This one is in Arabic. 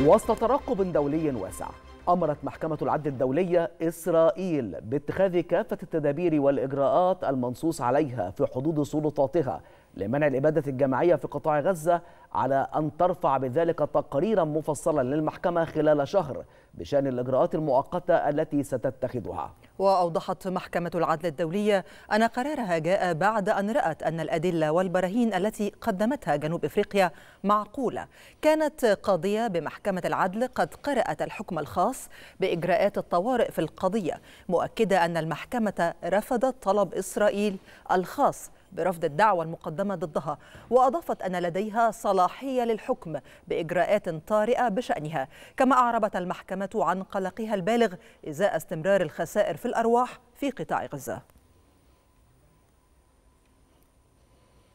وسط ترقب دولي واسع أمرت محكمة العدل الدولية إسرائيل باتخاذ كافة التدابير والإجراءات المنصوص عليها في حدود سلطاتها لمنع الإبادة الجماعية في قطاع غزة على أن ترفع بذلك تقريرا مفصلا للمحكمة خلال شهر بشأن الإجراءات المؤقتة التي ستتخذها وأوضحت محكمة العدل الدولية أن قرارها جاء بعد أن رأت أن الأدلة والبراهين التي قدمتها جنوب إفريقيا معقولة كانت قاضية بمحكمة العدل قد قرأت الحكم الخاص بإجراءات الطوارئ في القضية مؤكدة أن المحكمة رفضت طلب إسرائيل الخاص برفض الدعوة المقدمة ضدها وأضافت أن لديها صلاة الصلاحية للحكم بإجراءات طارئة بشأنها كما أعربت المحكمة عن قلقها البالغ إزاء استمرار الخسائر في الأرواح في قطاع غزة